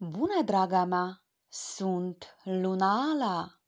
Bună, draga mea! Sunt Luna Ala!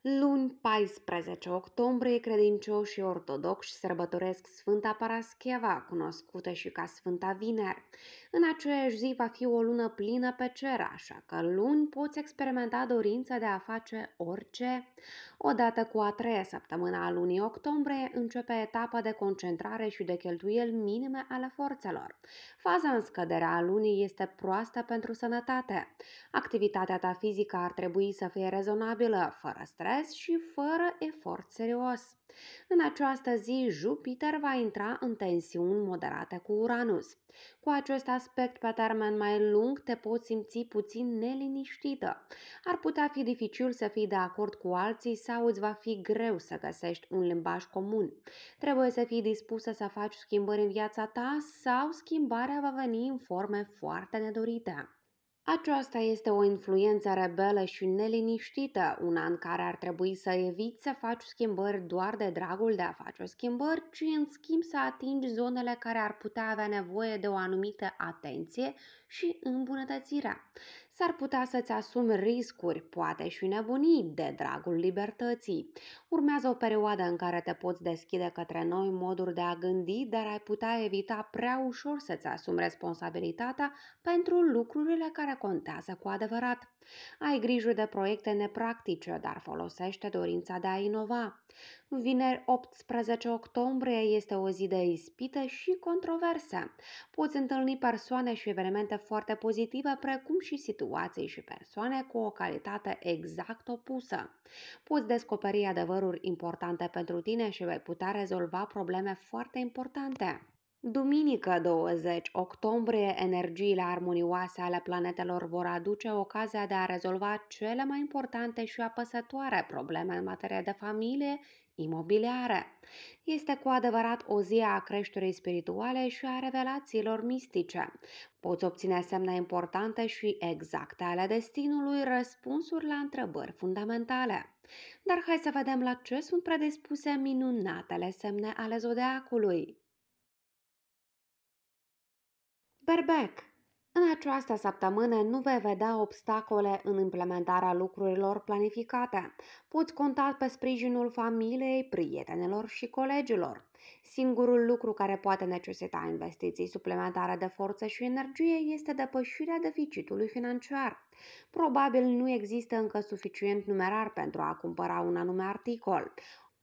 Luni 14 octombrie, credincioșii ortodoxi sărbătoresc Sfânta Parascheva, cunoscută și ca Sfânta Vineri. În aceeași zi va fi o lună plină pe cer, așa că luni poți experimenta dorința de a face orice. Odată cu a treia săptămână a lunii octombrie, începe etapa de concentrare și de cheltuieli minime ale forțelor. Faza în scădere a lunii este proastă pentru sănătate. Activitatea ta fizică ar trebui să fie rezonabilă, fără stres și fără efort serios. În această zi, Jupiter va intra în tensiuni moderate cu Uranus. Cu acest aspect pe termen mai lung te poți simți puțin neliniștită. Ar putea fi dificil să fii de acord cu alții sau îți va fi greu să găsești un limbaj comun. Trebuie să fii dispusă să faci schimbări în viața ta sau schimbarea va veni în forme foarte nedorite. Aceasta este o influență rebelă și neliniștită, una în care ar trebui să eviți să faci schimbări doar de dragul de a face schimbări, ci în schimb să atingi zonele care ar putea avea nevoie de o anumită atenție și îmbunătățirea. S-ar putea să-ți asumi riscuri, poate și nebunii, de dragul libertății. Urmează o perioadă în care te poți deschide către noi moduri de a gândi, dar ai putea evita prea ușor să-ți asumi responsabilitatea pentru lucrurile care contează cu adevărat. Ai grijă de proiecte nepractice, dar folosește dorința de a inova. Vineri 18 octombrie este o zi de ispite și controverse. Poți întâlni persoane și evenimente foarte pozitive, precum și situații și persoane cu o calitate exact opusă. Poți descoperi adevăruri importante pentru tine și vei putea rezolva probleme foarte importante. Duminică 20 octombrie, energiile armonioase ale planetelor vor aduce ocazia de a rezolva cele mai importante și apăsătoare probleme în materie de familie, imobiliare. Este cu adevărat o zi a creșterii spirituale și a revelațiilor mistice. Poți obține semne importante și exacte ale destinului, răspunsuri la întrebări fundamentale. Dar hai să vedem la ce sunt predispuse minunatele semne ale zodiacului. Berbec! În această săptămână nu vei vedea obstacole în implementarea lucrurilor planificate. Poți conta pe sprijinul familiei, prietenelor și colegilor. Singurul lucru care poate necesita investiții suplimentare de forță și energie este depășirea deficitului financiar. Probabil nu există încă suficient numerar pentru a cumpăra un anume articol,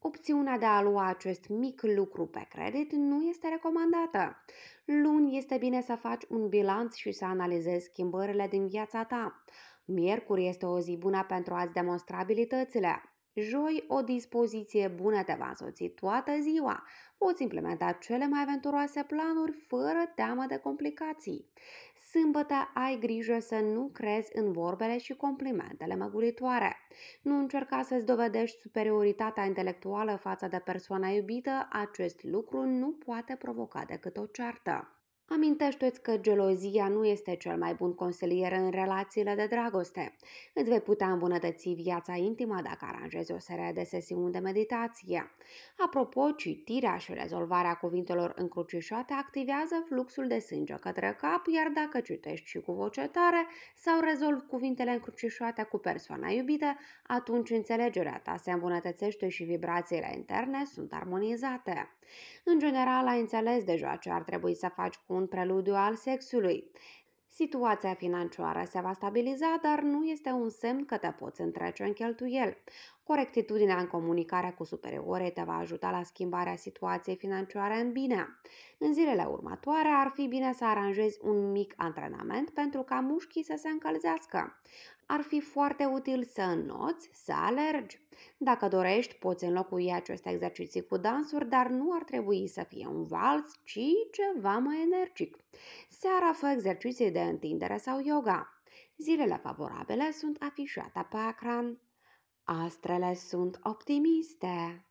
Opțiunea de a lua acest mic lucru pe credit nu este recomandată. Luni este bine să faci un bilanț și să analizezi schimbările din viața ta. Miercuri este o zi bună pentru a-ți demonstra abilitățile. Joi, o dispoziție bună te va însoți toată ziua. Poți implementa cele mai aventuroase planuri fără teamă de complicații. Sâmbătă ai grijă să nu crezi în vorbele și complimentele măguritoare. Nu încerca să-ți dovedești superioritatea intelectuală față de persoana iubită, acest lucru nu poate provoca decât o ceartă. Amintește-ți că gelozia nu este cel mai bun consilier în relațiile de dragoste. Îți vei putea îmbunătăți viața intimă dacă aranjezi o serie de sesiuni de meditație. Apropo, citirea și rezolvarea cuvintelor încrucișate activează fluxul de sânge către cap, iar dacă citești și cu voce tare sau rezolvi cuvintele încrucișate cu persoana iubită, atunci înțelegerea ta se îmbunătățește și vibrațiile interne sunt armonizate. În general, ai înțeles deja ce ar trebui să faci cu un preludiu al sexului. Situația financiară se va stabiliza, dar nu este un semn că te poți întrece în cheltuieli. Corectitudinea în comunicarea cu superiorii te va ajuta la schimbarea situației financiare în bine. În zilele următoare ar fi bine să aranjezi un mic antrenament pentru ca mușchii să se încălzească ar fi foarte util să înnoți, să alergi. Dacă dorești, poți înlocui aceste exerciții cu dansuri, dar nu ar trebui să fie un vals, ci ceva mai energic. Seara fă exerciții de întindere sau yoga. Zilele favorabile sunt afișate pe ecran. Astrele sunt optimiste.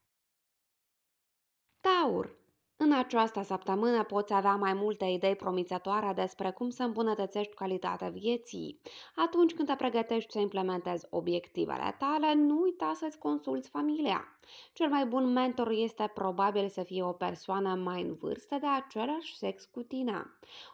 Taur în această săptămână poți avea mai multe idei promițătoare despre cum să îmbunătățești calitatea vieții. Atunci când te pregătești să implementezi obiectivele tale, nu uita să-ți consulți familia. Cel mai bun mentor este probabil să fie o persoană mai în vârstă de același sex cu tine.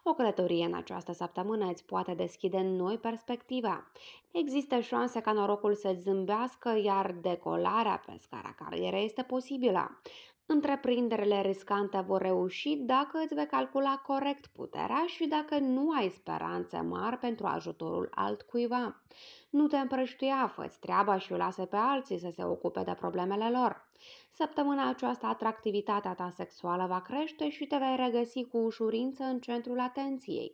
O călătorie în această săptămână îți poate deschide noi perspective. Există șanse ca norocul să zâmbească, iar decolarea pe scara carierei este posibilă. Întreprinderile riscante vor reuși dacă îți vei calcula corect puterea și dacă nu ai speranțe mari pentru ajutorul altcuiva. Nu te împrăștia, fă treaba și o lasă pe alții să se ocupe de problemele lor. Săptămâna aceasta, atractivitatea ta sexuală va crește și te vei regăsi cu ușurință în centrul atenției.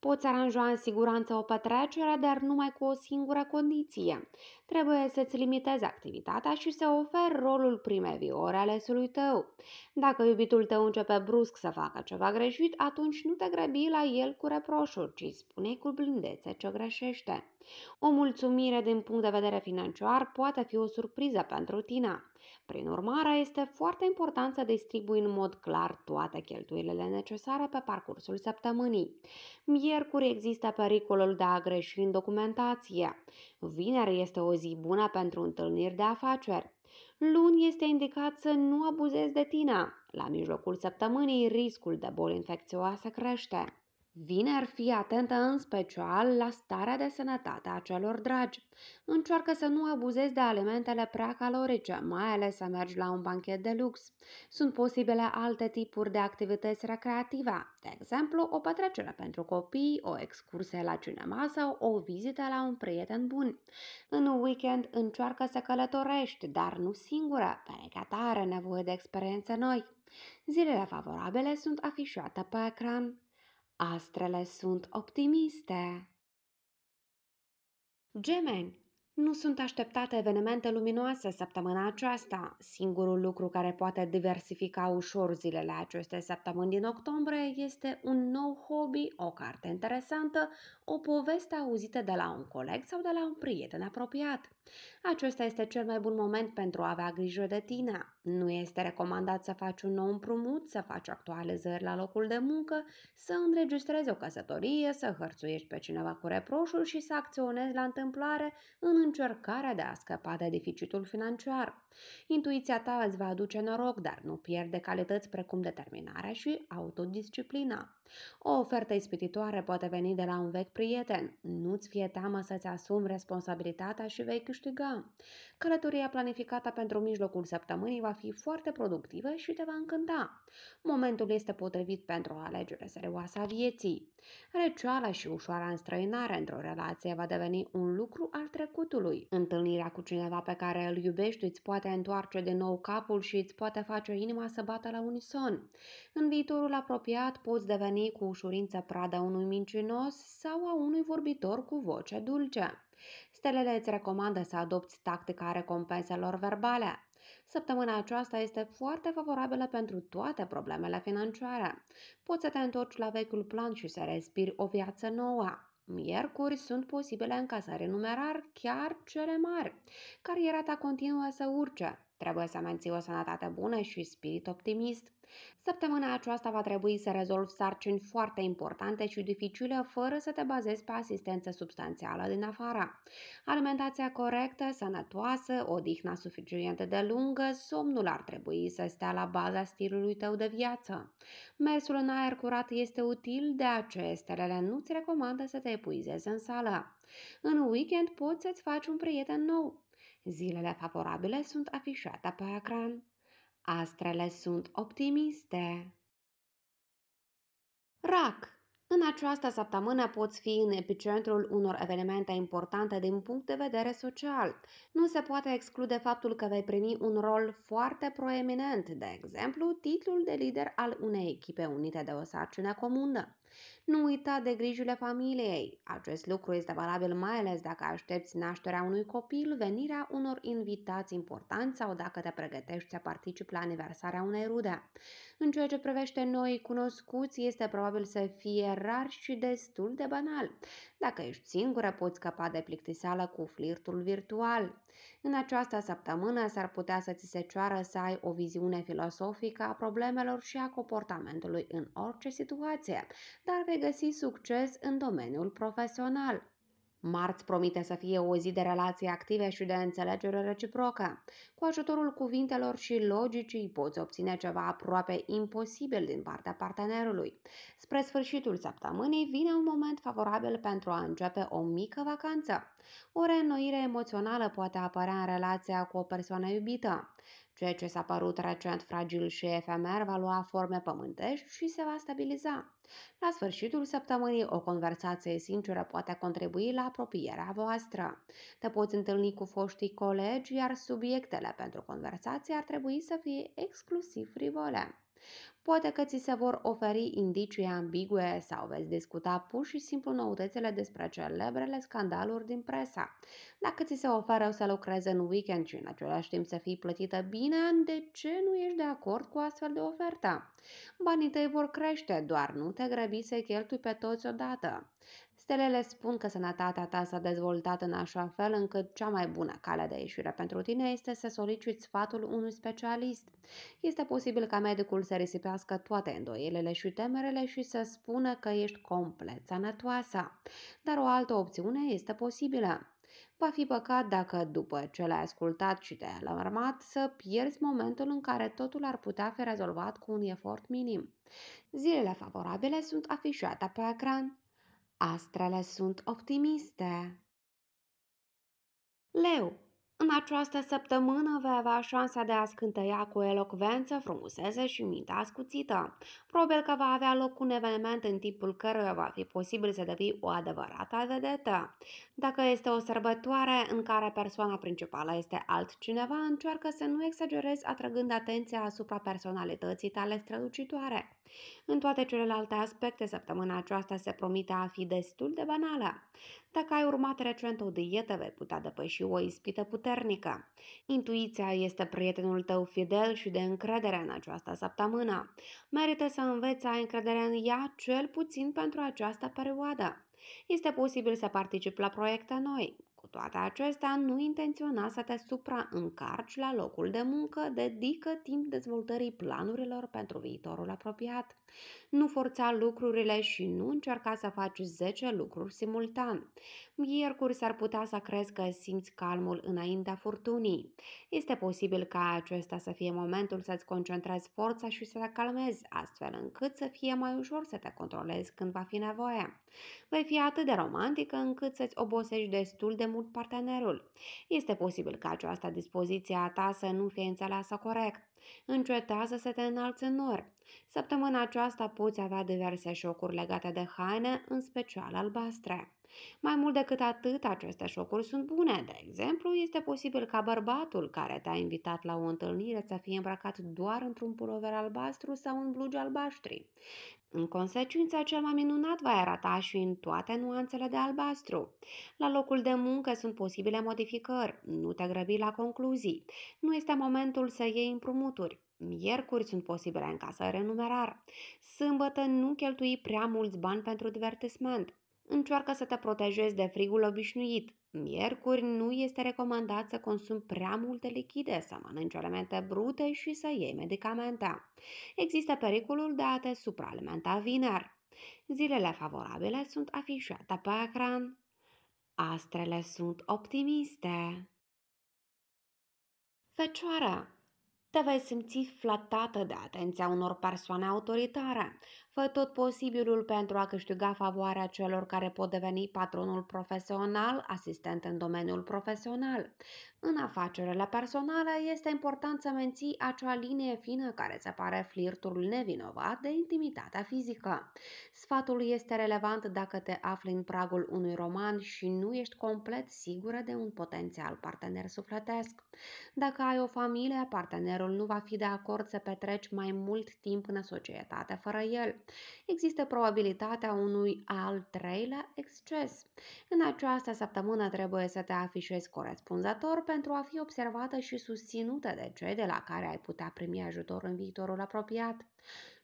Poți aranja în siguranță o petrecere, dar numai cu o singură condiție. Trebuie să-ți limitezi activitatea și să oferi rolul viore alesului tău. Dacă iubitul tău începe brusc să facă ceva greșit, atunci nu te grăbi la el cu reproșuri, ci spune cu blândețe ce greșește. O mulțumire din punct de vedere financiar poate fi o surpriză pentru tine. Prin urmare, este foarte important să distribui în mod clar toate cheltuielile necesare pe parcursul săptămânii. Miercuri există pericolul de a greși în documentație. Vineri este o zi bună pentru întâlniri de afaceri. Luni este indicat să nu abuzezi de tine. La mijlocul săptămânii, riscul de boli infecțioase crește. Vineri fi atentă în special la starea de sănătate a celor dragi. Încearcă să nu abuzezi de alimentele prea calorice, mai ales să mergi la un banchet de lux. Sunt posibile alte tipuri de activități recreative, de exemplu o petrecere pentru copii, o excursie la cinema sau o vizită la un prieten bun. În weekend încearcă să călătorești, dar nu singură, pentru că are nevoie de experiențe noi. Zilele favorabile sunt afișate pe ecran. Astrele sunt optimiste. Gemeni, nu sunt așteptate evenimente luminoase săptămâna aceasta. Singurul lucru care poate diversifica ușor zilele acestei săptămâni din octombrie este un nou hobby, o carte interesantă, o poveste auzită de la un coleg sau de la un prieten apropiat. Acesta este cel mai bun moment pentru a avea grijă de tine. Nu este recomandat să faci un nou împrumut, să faci actualizări la locul de muncă, să înregistrezi o căsătorie, să hărțuiești pe cineva cu reproșul și să acționezi la întâmplare în încercarea de a scăpa de deficitul financiar. Intuiția ta îți va aduce noroc, dar nu pierde calități precum determinarea și autodisciplina. O ofertă ispititoare poate veni de la un vechi prieten. Nu-ți fie teamă să-ți asumi responsabilitatea și vei câștiga. Călătoria planificată pentru mijlocul săptămânii va fi foarte productivă și te va încânta. Momentul este potrivit pentru o alegere serioasă a vieții. Răceala și ușoara înstrăinare într-o relație va deveni un lucru al trecutului. Întâlnirea cu cineva pe care îl iubești îți poate întoarce de nou capul și îți poate face inima să bată la unison. În viitorul apropiat poți deveni deveni cu ușurință prada unui mincinos sau a unui vorbitor cu voce dulce. Stelele îți recomandă să adopți tactica recompenselor verbale. Săptămâna aceasta este foarte favorabilă pentru toate problemele financiare. Poți să te întorci la vechiul plan și să respiri o viață nouă. Miercuri sunt posibile încasări numerar, chiar cele mari. Cariera ta continuă să urce. Trebuie să menții o sănătate bună și spirit optimist. Săptămâna aceasta va trebui să rezolvi sarcini foarte importante și dificile fără să te bazezi pe asistență substanțială din afara. Alimentația corectă, sănătoasă, odihna suficientă de lungă, somnul ar trebui să stea la baza stilului tău de viață. Mersul în aer curat este util, de aceea stelele nu-ți recomandă să te epuizezi în sală. În weekend poți să-ți faci un prieten nou, Zilele favorabile sunt afișate pe ecran. Astrele sunt optimiste. RAC În această săptămână poți fi în epicentrul unor evenimente importante din punct de vedere social. Nu se poate exclude faptul că vei primi un rol foarte proeminent, de exemplu, titlul de lider al unei echipe unite de o sarcină comună. Nu uita de grijile familiei. Acest lucru este valabil mai ales dacă aștepți nașterea unui copil, venirea unor invitați importanți sau dacă te pregătești să participi la aniversarea unei rude. În ceea ce privește noi cunoscuți, este probabil să fie rar și destul de banal. Dacă ești singură, poți scăpa de plictiseală cu flirtul virtual. În această săptămână s-ar putea să ți se ceară să ai o viziune filosofică a problemelor și a comportamentului în orice situație, dar vei găsi succes în domeniul profesional. Marți promite să fie o zi de relații active și de înțelegere reciprocă. Cu ajutorul cuvintelor și logicii poți obține ceva aproape imposibil din partea partenerului. Spre sfârșitul săptămânii vine un moment favorabil pentru a începe o mică vacanță. O reînnoire emoțională poate apărea în relația cu o persoană iubită. Ceea ce s-a părut recent fragil și efemer va lua forme pământești și se va stabiliza. La sfârșitul săptămânii, o conversație sinceră poate contribui la apropierea voastră. Te poți întâlni cu foștii colegi, iar subiectele pentru conversație ar trebui să fie exclusiv frivole. Poate că ți se vor oferi indicii ambigue sau veți discuta pur și simplu noutățile despre celebrele scandaluri din presa. Dacă ți se oferă să lucrezi în weekend și în același timp să fii plătită bine, de ce nu ești de acord cu astfel de ofertă? Banii tăi vor crește, doar nu te grăbi să cheltui pe toți odată. Stelele spun că sănătatea ta s-a dezvoltat în așa fel încât cea mai bună cale de ieșire pentru tine este să soliciți sfatul unui specialist. Este posibil ca medicul să risipească toate îndoielele și temerele și să spună că ești complet sănătoasă. Dar o altă opțiune este posibilă. Va fi păcat dacă, după ce l-ai ascultat și te-ai alarmat, să pierzi momentul în care totul ar putea fi rezolvat cu un efort minim. Zilele favorabile sunt afișate pe ecran. Astrele sunt optimiste. Leu, în această săptămână vei avea șansa de a scânteia cu elocvență, frumusețe și mintea ascuțită. Probabil că va avea loc un eveniment în timpul căruia va fi posibil să devii o adevărată vedetă. Dacă este o sărbătoare în care persoana principală este altcineva, încearcă să nu exagerezi atrăgând atenția asupra personalității tale strălucitoare. În toate celelalte aspecte, săptămâna aceasta se promite a fi destul de banală. Dacă ai urmat recent o dietă, vei putea depăși o ispită puternică. Intuiția este prietenul tău fidel și de încredere în această săptămână. Merită să înveți să ai încredere în ea cel puțin pentru această perioadă. Este posibil să participi la proiecte noi. Cu toate acestea, nu intenționa să te supraîncarci la locul de muncă, dedică timp dezvoltării planurilor pentru viitorul apropiat. Nu forța lucrurile și nu încerca să faci 10 lucruri simultan. Miercuri s-ar putea să crezi că simți calmul înaintea furtunii. Este posibil ca acesta să fie momentul să-ți concentrezi forța și să te calmezi, astfel încât să fie mai ușor să te controlezi când va fi nevoie. Vei fi atât de romantică încât să-ți obosești destul de mult partenerul. Este posibil ca această dispoziție a ta să nu fie înțeleasă corect. Încetează să te înalți în nori, Săptămâna aceasta poți avea diverse șocuri legate de haine, în special albastre. Mai mult decât atât, aceste șocuri sunt bune. De exemplu, este posibil ca bărbatul care te-a invitat la o întâlnire să fie îmbrăcat doar într-un pulover albastru sau în blugi albaștri. În consecință, cel mai minunat va arata și în toate nuanțele de albastru. La locul de muncă sunt posibile modificări, nu te grăbi la concluzii, nu este momentul să iei împrumuturi. Miercuri sunt posibile încasări casă numerar. Sâmbătă nu cheltui prea mulți bani pentru divertisment. Încearcă să te protejezi de frigul obișnuit. Miercuri nu este recomandat să consumi prea multe lichide, să mănânci alimente brute și să iei medicamente. Există pericolul de a te supraalimenta vineri. Zilele favorabile sunt afișate pe ecran. Astrele sunt optimiste. Fecioară, te vei simți flatată de atenția unor persoane autoritare. Fă tot posibilul pentru a câștiga favoarea celor care pot deveni patronul profesional, asistent în domeniul profesional. În afacerile personale este important să menții acea linie fină care separe flirtul nevinovat de intimitatea fizică. Sfatul este relevant dacă te afli în pragul unui roman și nu ești complet sigură de un potențial partener sufletesc. Dacă ai o familie, partenerul nu va fi de acord să petreci mai mult timp în societate fără el există probabilitatea unui al treilea exces. În această săptămână trebuie să te afișezi corespunzător pentru a fi observată și susținută de cei de la care ai putea primi ajutor în viitorul apropiat.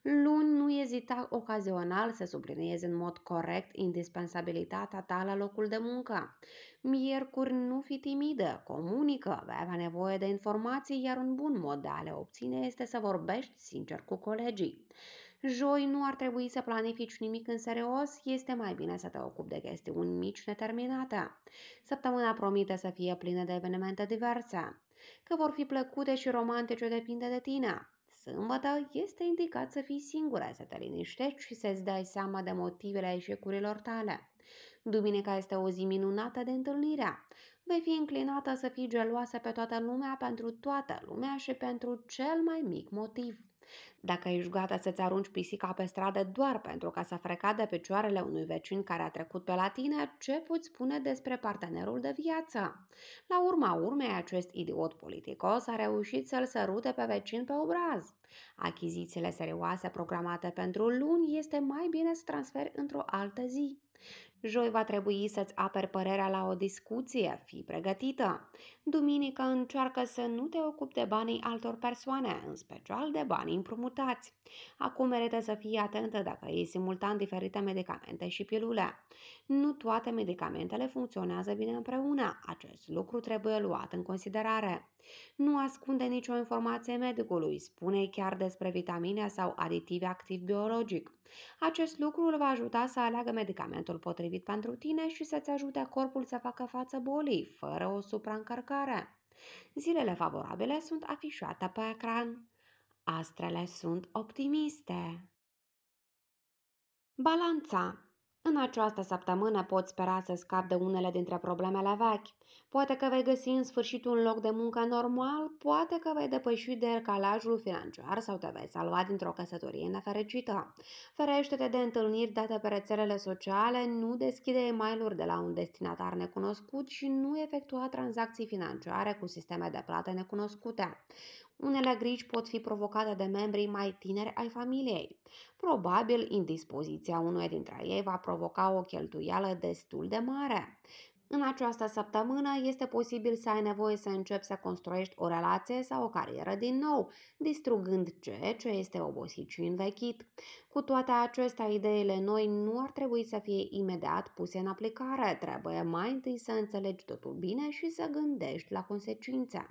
Luni nu ezita ocazional să subliniezi în mod corect indispensabilitatea ta la locul de muncă. Miercuri nu fi timidă, comunică, vei avea nevoie de informații, iar un bun mod de a le obține este să vorbești sincer cu colegii. Joi nu ar trebui să planifici nimic în serios, este mai bine să te ocupi de chestiuni mici neterminate. Săptămâna promite să fie plină de evenimente diverse, că vor fi plăcute și romantice depinde de tine. Sâmbătă este indicat să fii singură, să te liniștești și să-ți dai seama de motivele eșecurilor tale. Duminica este o zi minunată de întâlnirea. Vei fi înclinată să fii geloasă pe toată lumea, pentru toată lumea și pentru cel mai mic motiv. Dacă ești gata să-ți arunci pisica pe stradă doar pentru ca să freca de picioarele unui vecin care a trecut pe la tine, ce poți spune despre partenerul de viață? La urma urmei, acest idiot politicos a reușit să-l sărute pe vecin pe obraz. Achizițiile serioase programate pentru luni este mai bine să transferi într-o altă zi. Joi va trebui să-ți aperi părerea la o discuție, fii pregătită. Duminică încearcă să nu te ocupi de banii altor persoane, în special de banii împrumutați. Acum merită să fii atentă dacă iei simultan diferite medicamente și pilule. Nu toate medicamentele funcționează bine împreună. Acest lucru trebuie luat în considerare. Nu ascunde nicio informație medicului, spune chiar despre vitamine sau aditive activ biologic. Acest lucru îl va ajuta să aleagă medicamentul potrivit pentru tine și să-ți ajute corpul să facă față bolii, fără o supraîncărcare. Zilele favorabile sunt afișate pe ecran. Astrele sunt optimiste. Balanța în această săptămână poți spera să scapi de unele dintre problemele vechi. Poate că vei găsi în sfârșit un loc de muncă normal, poate că vei depăși calajul financiar sau te vei salva dintr-o căsătorie nefericită. Ferește-te de întâlniri date pe rețelele sociale, nu deschide e mail de la un destinatar necunoscut și nu efectua tranzacții financiare cu sisteme de plată necunoscute. Unele griji pot fi provocate de membrii mai tineri ai familiei. Probabil, indispoziția unui dintre ei va provoca o cheltuială destul de mare. În această săptămână este posibil să ai nevoie să începi să construiești o relație sau o carieră din nou, distrugând ceea ce este obosit și învechit. Cu toate acestea, ideile noi nu ar trebui să fie imediat puse în aplicare, trebuie mai întâi să înțelegi totul bine și să gândești la consecințe.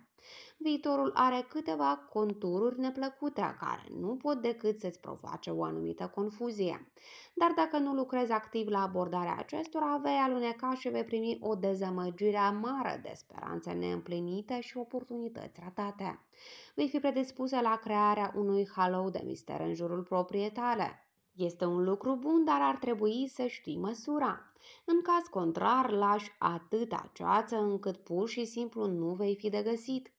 Viitorul are câteva contururi neplăcute care nu pot decât să-ți provoace o anumită confuzie. Dar dacă nu lucrezi activ la abordarea acestora, vei aluneca și vei primi o dezamăgire amară de speranțe neîmplinite și oportunități ratate. Vei fi predispusă la crearea unui halou de mister în jurul propriei este un lucru bun, dar ar trebui să știi măsura. În caz contrar, lași atâta ceață încât pur și simplu nu vei fi de găsit.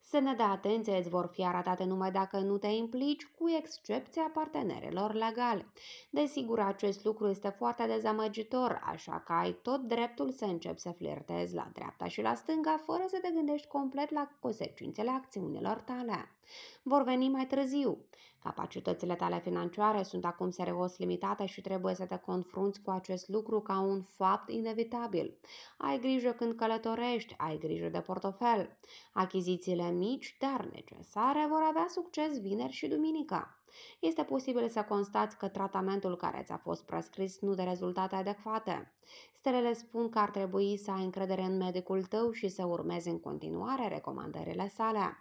Semne de atenție îți vor fi arătate numai dacă nu te implici, cu excepția partenerelor legale. Desigur, acest lucru este foarte dezamăgitor, așa că ai tot dreptul să începi să flirtezi la dreapta și la stânga, fără să te gândești complet la consecințele acțiunilor tale. Vor veni mai târziu. Capacitățile tale financiare sunt acum serios limitate și trebuie să te confrunți cu acest lucru ca un fapt inevitabil. Ai grijă când călătorești, ai grijă de portofel. Achizițiile mici, dar necesare, vor avea succes vineri și duminica. Este posibil să constați că tratamentul care ți-a fost prescris nu de rezultate adecvate. Stelele spun că ar trebui să ai încredere în medicul tău și să urmezi în continuare recomandările sale.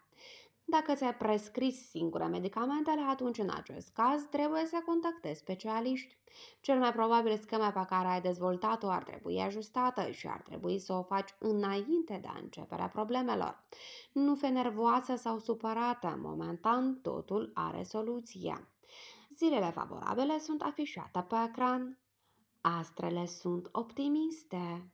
Dacă ți-ai prescris singure medicamentele, atunci în acest caz trebuie să contactezi specialiști. Cel mai probabil schema pe care ai dezvoltat-o ar trebui ajustată și ar trebui să o faci înainte de a începerea problemelor. Nu fi nervoasă sau supărată, momentan totul are soluție. Zilele favorabile sunt afișate pe ecran. Astrele sunt optimiste.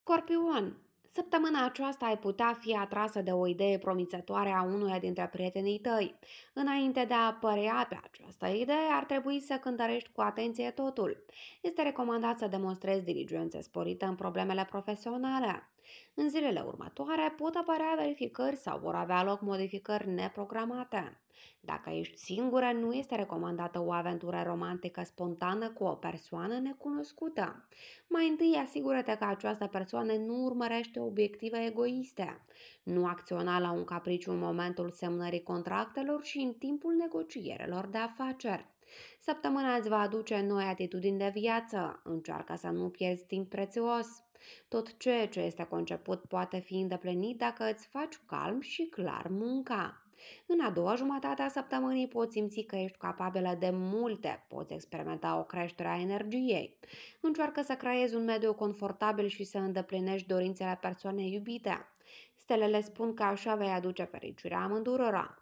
Scorpion Săptămâna aceasta ai putea fi atrasă de o idee promițătoare a unuia dintre prietenii tăi. Înainte de a părea pe această idee, ar trebui să cântărești cu atenție totul. Este recomandat să demonstrezi diligențe sporită în problemele profesionale. În zilele următoare pot apărea verificări sau vor avea loc modificări neprogramate. Dacă ești singură, nu este recomandată o aventură romantică spontană cu o persoană necunoscută. Mai întâi asigură-te că această persoană nu urmărește obiective egoiste. Nu acționa la un capriciu în momentul semnării contractelor și în timpul negocierelor de afaceri. Săptămâna îți va aduce noi atitudini de viață. Încearcă să nu pierzi timp prețios. Tot ceea ce este conceput poate fi îndeplinit dacă îți faci calm și clar munca. În a doua jumătate a săptămânii poți simți că ești capabilă de multe, poți experimenta o creștere a energiei. Încearcă să creezi un mediu confortabil și să îndeplinești dorințele persoanei iubite. Stelele spun că așa vei aduce fericirea amândurora.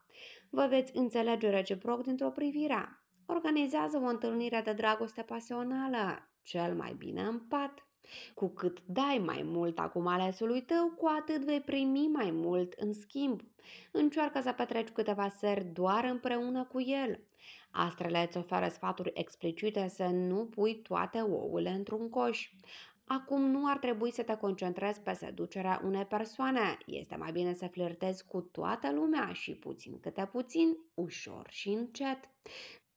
Vă veți înțelege reciproc dintr-o privire. Organizează o întâlnire de dragoste pasională, cel mai bine în pat. Cu cât dai mai mult acum alesului tău, cu atât vei primi mai mult în schimb. Încearcă să petreci câteva seri doar împreună cu el. Astrele îți oferă sfaturi explicite să nu pui toate ouăle într-un coș. Acum nu ar trebui să te concentrezi pe seducerea unei persoane. Este mai bine să flirtezi cu toată lumea și puțin câte puțin, ușor și încet.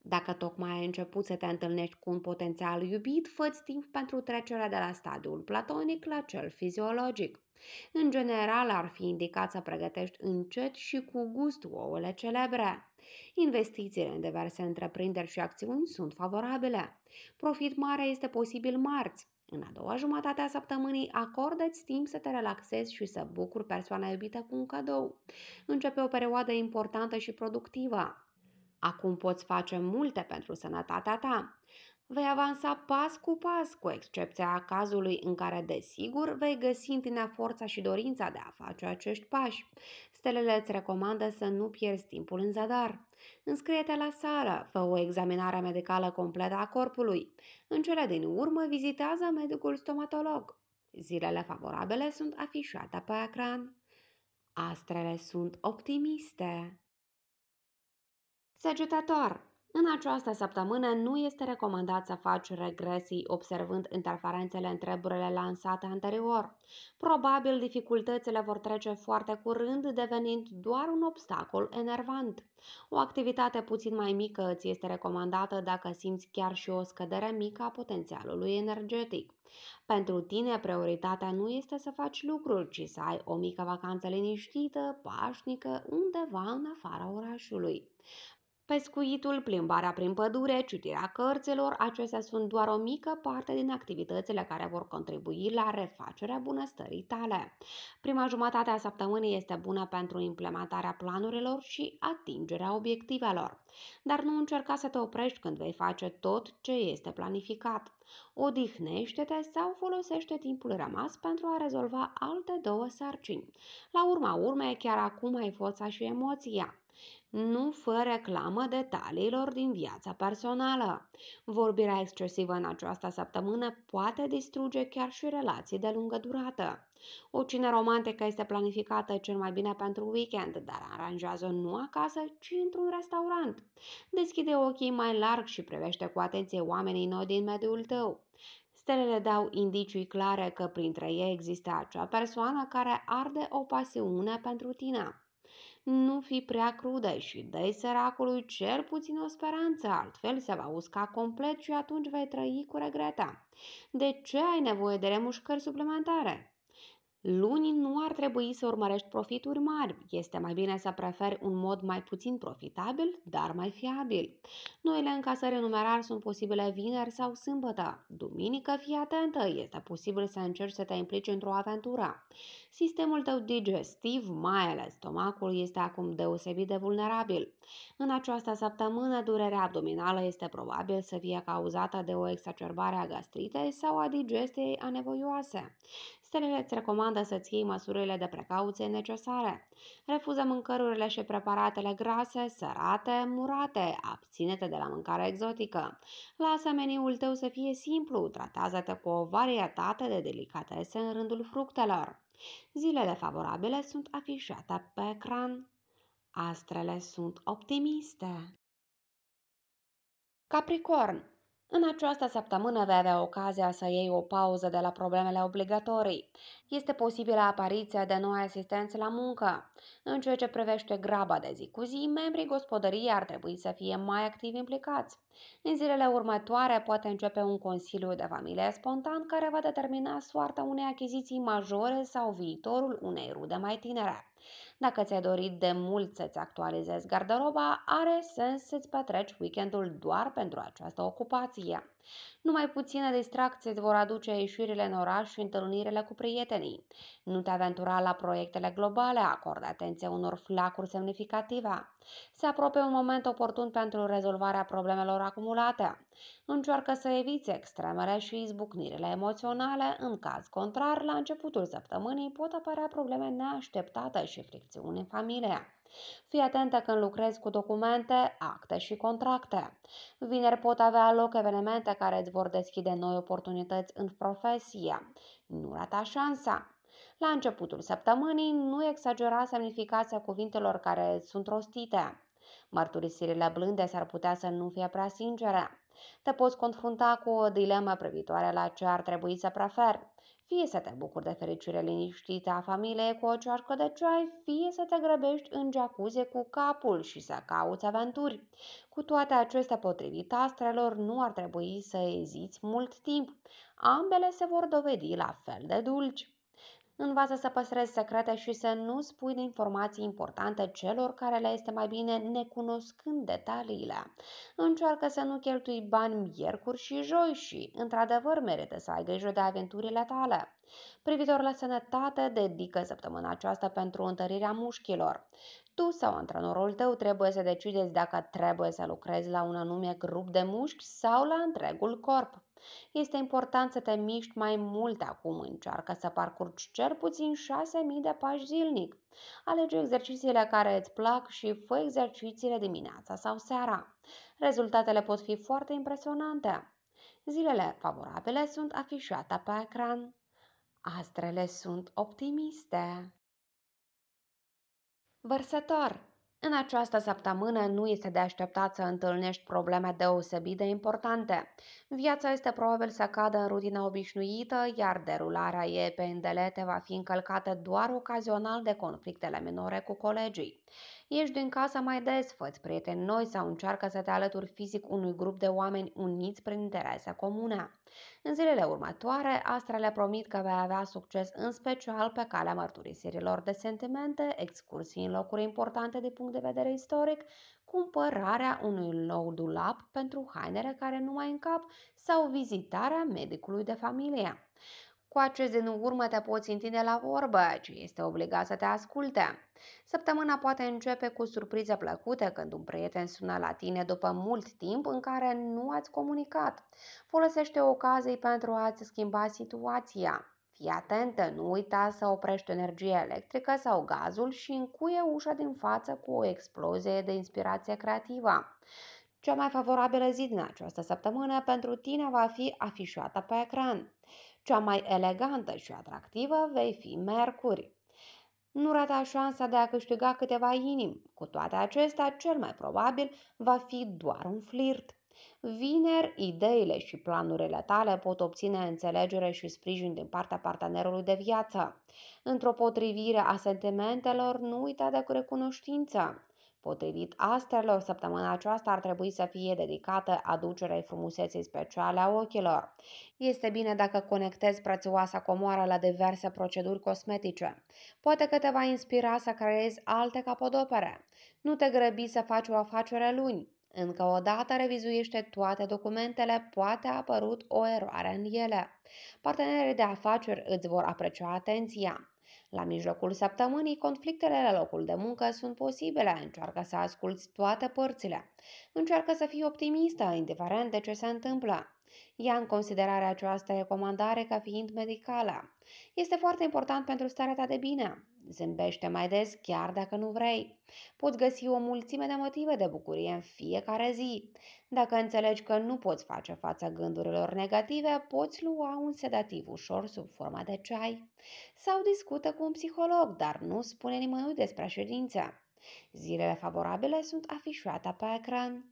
Dacă tocmai ai început să te întâlnești cu un potențial iubit, fă timp pentru trecerea de la stadiul platonic la cel fiziologic. În general, ar fi indicat să pregătești încet și cu gust ouăle celebre. Investițiile în diverse întreprinderi și acțiuni sunt favorabile. Profit mare este posibil marți. În a doua jumătate a săptămânii, acordă-ți timp să te relaxezi și să bucuri persoana iubită cu un cadou. Începe o perioadă importantă și productivă. Acum poți face multe pentru sănătatea ta. Vei avansa pas cu pas, cu excepția cazului în care, desigur, vei găsi în tine forța și dorința de a face acești pași. Stelele îți recomandă să nu pierzi timpul în zadar. Înscrie-te la sală, fă o examinare medicală completă a corpului. În cele din urmă, vizitează medicul stomatolog. Zilele favorabile sunt afișate pe ecran. Astrele sunt optimiste. Săgetător! În această săptămână nu este recomandat să faci regresii observând interferențele întrebările lansate anterior. Probabil dificultățile vor trece foarte curând, devenind doar un obstacol enervant. O activitate puțin mai mică îți este recomandată dacă simți chiar și o scădere mică a potențialului energetic. Pentru tine, prioritatea nu este să faci lucruri, ci să ai o mică vacanță liniștită, pașnică, undeva în afara orașului. Pescuitul, plimbarea prin pădure, citirea cărților, acestea sunt doar o mică parte din activitățile care vor contribui la refacerea bunăstării tale. Prima jumătate a săptămânii este bună pentru implementarea planurilor și atingerea obiectivelor. Dar nu încerca să te oprești când vei face tot ce este planificat. Odihnește-te sau folosește timpul rămas pentru a rezolva alte două sarcini. La urma urmei, chiar acum ai forța și emoția nu fă reclamă detaliilor din viața personală. Vorbirea excesivă în această săptămână poate distruge chiar și relații de lungă durată. O cine romantică este planificată cel mai bine pentru weekend, dar aranjează nu acasă, ci într-un restaurant. Deschide ochii mai larg și privește cu atenție oamenii noi din mediul tău. Stelele dau indicii clare că printre ei există acea persoană care arde o pasiune pentru tine. Nu fi prea crudă și dă-i săracului cel puțin o speranță, altfel se va usca complet și atunci vei trăi cu regreta. De ce ai nevoie de remușcări suplimentare? Luni nu ar trebui să urmărești profituri mari. Este mai bine să preferi un mod mai puțin profitabil, dar mai fiabil. Noile încasări numerar sunt posibile vineri sau sâmbătă. Duminică fii atentă, este posibil să încerci să te implici într-o aventură. Sistemul tău digestiv, mai ales stomacul, este acum deosebit de vulnerabil. În această săptămână, durerea abdominală este probabil să fie cauzată de o exacerbare a gastritei sau a digestiei anevoioase. Stelele îți recomandă să-ți iei măsurile de precauție necesare. Refuză mâncărurile și preparatele grase, sărate, murate. Abține-te de la mâncare exotică. Lasă meniul tău să fie simplu. Tratează-te cu o varietate de delicatese în rândul fructelor. Zilele favorabile sunt afișate pe ecran. Astrele sunt optimiste. Capricorn în această săptămână vei avea ocazia să iei o pauză de la problemele obligatorii. Este posibilă apariția de noi asistenți la muncă. În ceea ce privește graba de zi cu zi, membrii gospodăriei ar trebui să fie mai activ implicați. În zilele următoare poate începe un consiliu de familie spontan care va determina soarta unei achiziții majore sau viitorul unei rude mai tinere. Dacă ți-ai dorit de mult să-ți actualizezi garderoba, are sens să-ți petreci weekendul doar pentru această ocupație. Numai puțină distracție îți vor aduce ieșirile în oraș și întâlnirile cu prietenii. Nu te aventura la proiectele globale, acordă atenție unor flacuri semnificative. Se apropie un moment oportun pentru rezolvarea problemelor acumulate. Încearcă să eviți extremele și izbucnirile emoționale, în caz contrar, la începutul săptămânii pot apărea probleme neașteptate și fricțiuni în familie. Fii atentă când lucrezi cu documente, acte și contracte. Vineri pot avea loc evenimente care îți vor deschide noi oportunități în profesie. Nu rata șansa! La începutul săptămânii, nu exagera semnificația cuvintelor care sunt rostite. Mărturisirile blânde s-ar putea să nu fie prea sincere. Te poți confrunta cu o dilemă privitoare la ce ar trebui să preferi. Fie să te bucuri de fericire liniștită a familiei cu o cearcă de ceai, fie să te grăbești în jacuzzi cu capul și să cauți aventuri. Cu toate acestea, potrivit astrelor, nu ar trebui să eziți mult timp. Ambele se vor dovedi la fel de dulci. Învață să păstrezi secrete și să nu spui de informații importante celor care le este mai bine necunoscând detaliile. Încearcă să nu cheltui bani miercuri și joi și, într-adevăr, merită să ai grijă de aventurile tale. Privitor la sănătate, dedică săptămâna aceasta pentru întărirea mușchilor. Tu sau antrenorul tău trebuie să decideți dacă trebuie să lucrezi la un anume grup de mușchi sau la întregul corp. Este important să te miști mai mult acum, încearcă să parcurgi cel puțin 6.000 de pași zilnic. Alege exercițiile care îți plac și fă exercițiile dimineața sau seara. Rezultatele pot fi foarte impresionante. Zilele favorabile sunt afișate pe ecran. Astrele sunt optimiste. Vărsător în această săptămână nu este de așteptat să întâlnești probleme deosebit de importante. Viața este probabil să cadă în rutina obișnuită, iar derularea ei pe îndelete va fi încălcată doar ocazional de conflictele minore cu colegii. Ieși din casa mai des, făți prieteni noi sau încearcă să te alături fizic unui grup de oameni uniți prin interese comune. În zilele următoare, Astra le promit că vei avea succes în special pe calea mărturisirilor de sentimente, excursii în locuri importante din punct de vedere istoric, cumpărarea unui nou dulap pentru hainele care nu mai încap sau vizitarea medicului de familie. Cu acest din urmă te poți întinde la vorbă, ci este obligat să te asculte. Săptămâna poate începe cu surprize plăcute când un prieten sună la tine după mult timp în care nu ați comunicat. Folosește ocazii pentru a-ți schimba situația. Fii atentă, nu uita să oprești energia electrică sau gazul și încuie ușa din față cu o explozie de inspirație creativă. Cea mai favorabilă zi din această săptămână pentru tine va fi afișată pe ecran. Cea mai elegantă și atractivă vei fi Mercuri. Nu rata șansa de a câștiga câteva inimi. Cu toate acestea, cel mai probabil va fi doar un flirt. Vineri, ideile și planurile tale pot obține înțelegere și sprijin din partea partenerului de viață. Într-o potrivire a sentimentelor, nu uita de recunoștință. Potrivit astrelor, săptămâna aceasta ar trebui să fie dedicată aducerei frumuseții speciale a ochilor. Este bine dacă conectezi prețioasa comoară la diverse proceduri cosmetice. Poate că te va inspira să creezi alte capodopere. Nu te grăbi să faci o afacere luni. Încă o dată revizuiește toate documentele, poate a apărut o eroare în ele. Partenerii de afaceri îți vor aprecia atenția. La mijlocul săptămânii, conflictele la locul de muncă sunt posibile, încearcă să asculți toate părțile. Încearcă să fii optimistă, indiferent de ce se întâmplă ia în considerare această recomandare ca fiind medicală. Este foarte important pentru starea ta de bine. Zâmbește mai des chiar dacă nu vrei. Poți găsi o mulțime de motive de bucurie în fiecare zi. Dacă înțelegi că nu poți face față gândurilor negative, poți lua un sedativ ușor sub forma de ceai. Sau discută cu un psiholog, dar nu spune nimănui despre ședință. Zilele favorabile sunt afișate pe ecran.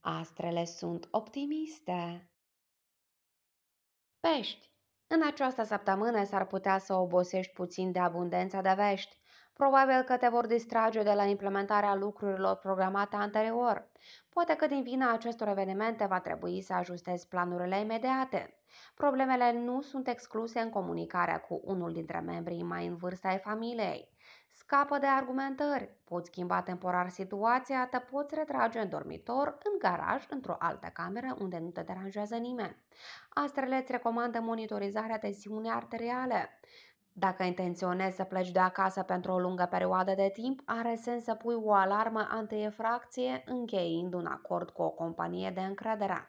Astrele sunt optimiste. Pești. În această săptămână s-ar putea să obosești puțin de abundența de vești. Probabil că te vor distrage de la implementarea lucrurilor programate anterior. Poate că din vina acestor evenimente va trebui să ajustezi planurile imediate. Problemele nu sunt excluse în comunicarea cu unul dintre membrii mai în vârstă ai familiei. Scapă de argumentări, poți schimba temporar situația, te poți retrage în dormitor, în garaj, într-o altă cameră unde nu te deranjează nimeni. Astrele îți recomandă monitorizarea tensiunii arteriale. Dacă intenționezi să pleci de acasă pentru o lungă perioadă de timp, are sens să pui o alarmă antiefracție încheiind un acord cu o companie de încredere.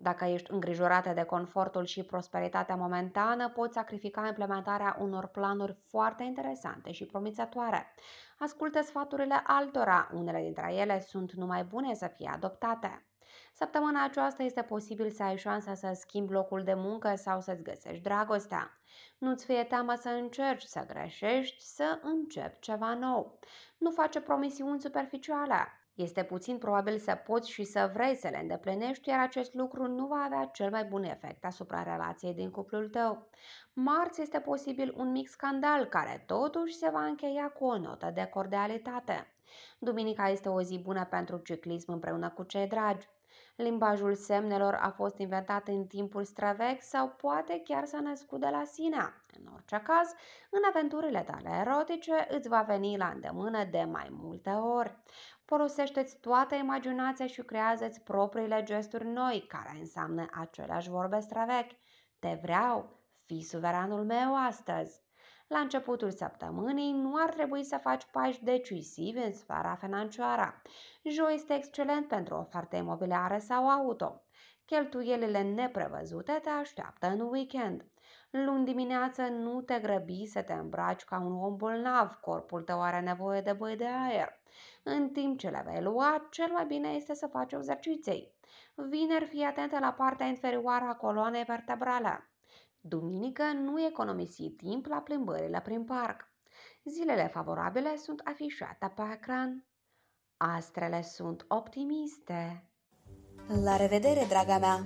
Dacă ești îngrijorată de confortul și prosperitatea momentană, poți sacrifica implementarea unor planuri foarte interesante și promițătoare. Ascultă sfaturile altora, unele dintre ele sunt numai bune să fie adoptate. Săptămâna aceasta este posibil să ai șansa să schimbi locul de muncă sau să-ți găsești dragostea. Nu-ți fie teamă să încerci, să greșești, să începi ceva nou. Nu face promisiuni superficiale. Este puțin probabil să poți și să vrei să le îndeplinești, iar acest lucru nu va avea cel mai bun efect asupra relației din cuplul tău. Marți este posibil un mic scandal care totuși se va încheia cu o notă de cordialitate. Duminica este o zi bună pentru ciclism împreună cu cei dragi. Limbajul semnelor a fost inventat în timpul străvechi sau poate chiar s-a născut de la sine. În orice caz, în aventurile tale erotice îți va veni la îndemână de mai multe ori. Folosește-ți toată imaginația și creează-ți propriile gesturi noi, care înseamnă aceleași vorbe străvechi. Te vreau, fii suveranul meu astăzi. La începutul săptămânii nu ar trebui să faci pași decisivi în sfera financiară. Joi este excelent pentru oferte imobiliare sau auto. Cheltuielile neprevăzute te așteaptă în weekend. Luni dimineață nu te grăbi să te îmbraci ca un om bolnav, corpul tău are nevoie de băi de aer. În timp ce le vei lua, cel mai bine este să faci exerciții. Vineri fii atentă la partea inferioară a coloanei vertebrale. Duminică nu economisi timp la plimbările prin parc. Zilele favorabile sunt afișate pe ecran. Astrele sunt optimiste. La revedere, draga mea!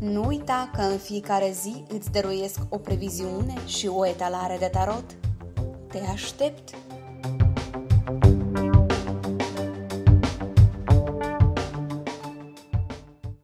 Nu uita că în fiecare zi îți dăruiesc o previziune și o etalare de tarot. Te aștept!